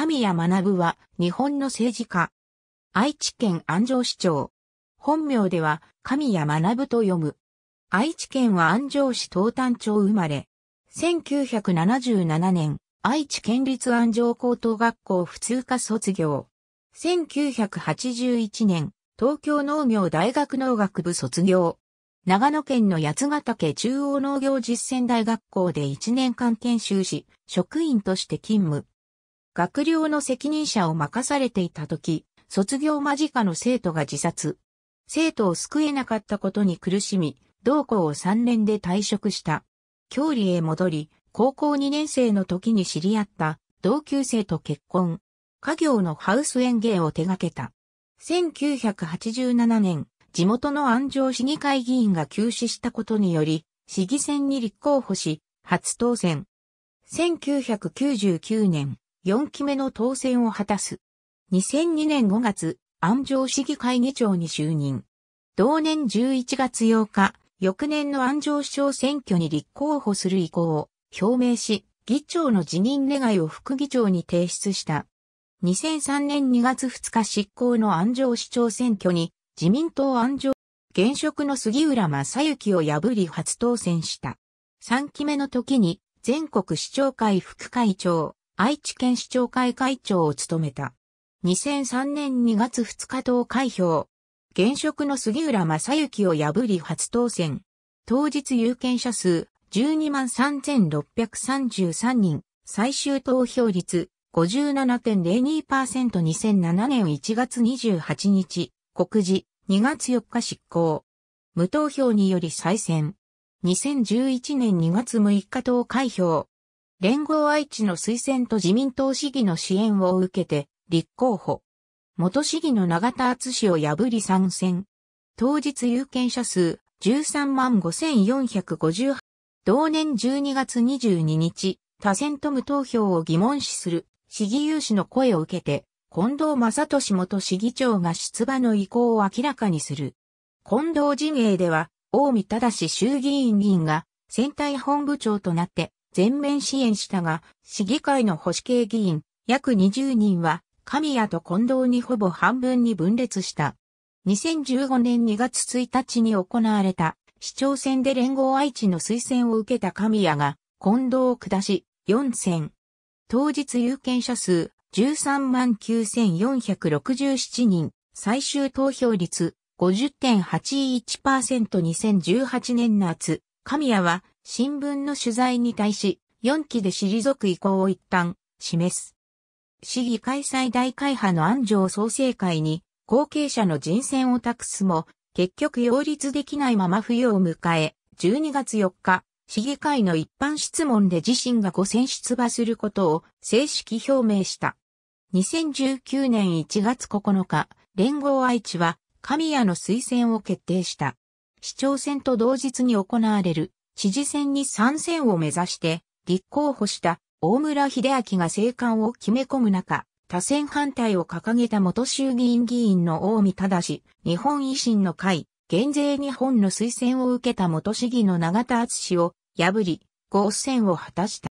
神谷学は日本の政治家。愛知県安城市長。本名では神谷学と読む。愛知県は安城市東丹町生まれ。1977年、愛知県立安城高等学校普通科卒業。1981年、東京農業大学農学部卒業。長野県の八ヶ岳中央農業実践大学校で1年間研修し、職員として勤務。学寮の責任者を任されていた時、卒業間近の生徒が自殺。生徒を救えなかったことに苦しみ、同校を3年で退職した。郷里へ戻り、高校2年生の時に知り合った同級生と結婚。家業のハウス園芸を手掛けた。1987年、地元の安城市議会議員が休止したことにより、市議選に立候補し、初当選。1999年、4期目の当選を果たす。2002年5月、安城市議会議長に就任。同年11月8日、翌年の安城市長選挙に立候補する意向を表明し、議長の辞任願いを副議長に提出した。2003年2月2日執行の安城市長選挙に自民党安城現職の杉浦正幸を破り初当選した。3期目の時に全国市長会副会長、愛知県市長会会長を務めた。2003年2月2日党開票。現職の杉浦正幸を破り初当選。当日有権者数12万3633人。最終投票率57.02%。2007年1月28日、告示、2月4日執行。無投票により再選。2011年2月6日党開票。連合愛知の推薦と自民党市議の支援を受けて、立候補。元市議の永田敦氏を破り参戦。当日有権者数13万5458。同年12月22日、多選と無投票を疑問視する市議有志の声を受けて、近藤正俊元市議長が出馬の意向を明らかにする。近藤陣営では、大見正衆議院議員が選対本部長となって全面支援したが、市議会の保守系議員、約20人は、神谷と近藤にほぼ半分に分裂した。2015年2月1日に行われた市長選で連合愛知の推薦を受けた神谷が近藤を下し4選。当日有権者数13万9467人、最終投票率 50.81%2018 年夏、神谷は新聞の取材に対し、4期で退く意向を一旦示す。市議会最大会派の安城創生会に後継者の人選を託すも、結局擁立できないまま冬を迎え、12月4日、市議会の一般質問で自身が5選出馬することを正式表明した。2019年1月9日、連合愛知は神谷の推薦を決定した。市長選と同日に行われる知事選に参戦を目指して立候補した大村秀明が生還を決め込む中、多選反対を掲げた元衆議院議員の大見し、日本維新の会、減税日本の推薦を受けた元市議の永田敦を破り、合戦を果たした。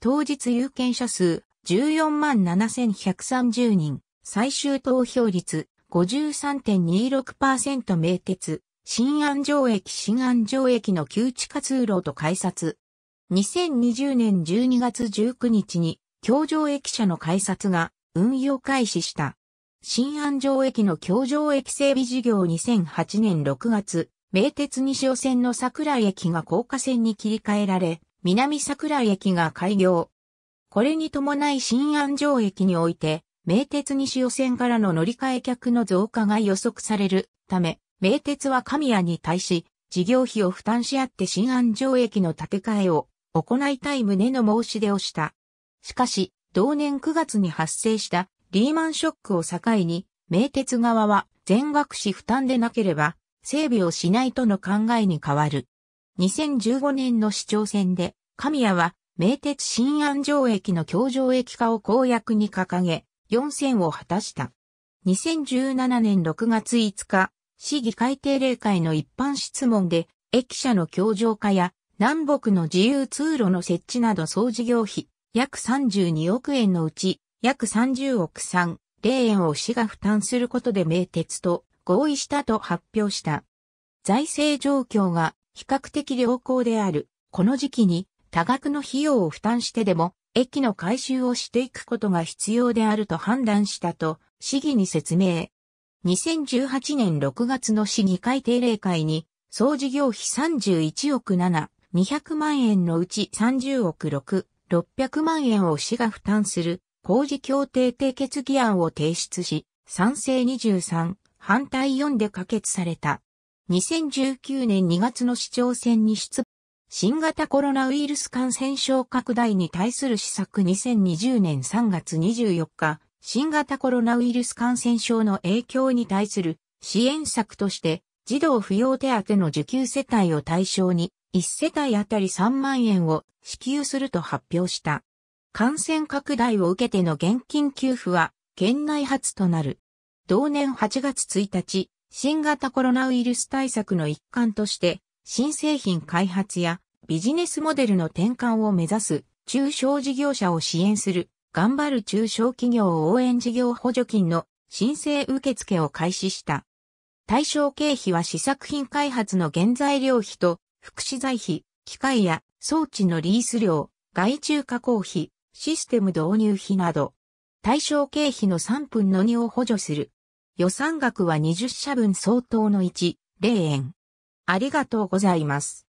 当日有権者数14万7130人、最終投票率53.26%名鉄、新安城駅新安城駅の旧地下通路と改札。2020年12月19日に、京城駅舎の改札が運用開始した。新安城駅の京城駅整備事業2008年6月、名鉄西尾線の桜井駅が高架線に切り替えられ、南桜井駅が開業。これに伴い新安城駅において、名鉄西尾線からの乗り換え客の増加が予測されるため、名鉄は神谷に対し、事業費を負担し合って新安城駅の建て替えを行いたい旨の申し出をした。しかし、同年9月に発生したリーマンショックを境に、名鉄側は全額支負担でなければ整備をしないとの考えに変わる。2015年の市長選で、神谷は名鉄新安城駅の橋上駅化を公約に掲げ、4選を果たした。2017年6月5日、市議会定例会の一般質問で、駅舎の強情化や南北の自由通路の設置など総事業費約32億円のうち約30億3、0円を市が負担することで名鉄と合意したと発表した。財政状況が比較的良好である、この時期に多額の費用を負担してでも駅の改修をしていくことが必要であると判断したと市議に説明。2018年6月の市議会定例会に、総事業費31億7、200万円のうち30億6、600万円を市が負担する工事協定締結議案を提出し、賛成23、反対4で可決された。2019年2月の市長選に出、新型コロナウイルス感染症拡大に対する施策2020年3月24日、新型コロナウイルス感染症の影響に対する支援策として児童扶養手当の受給世帯を対象に1世帯あたり3万円を支給すると発表した。感染拡大を受けての現金給付は県内初となる。同年8月1日、新型コロナウイルス対策の一環として、新製品開発やビジネスモデルの転換を目指す中小事業者を支援する頑張る中小企業応援事業補助金の申請受付を開始した。対象経費は試作品開発の原材料費と福祉材費、機械や装置のリース料、外注加工費、システム導入費など、対象経費の3分の2を補助する。予算額は20社分相当の1、0円。ありがとうございます。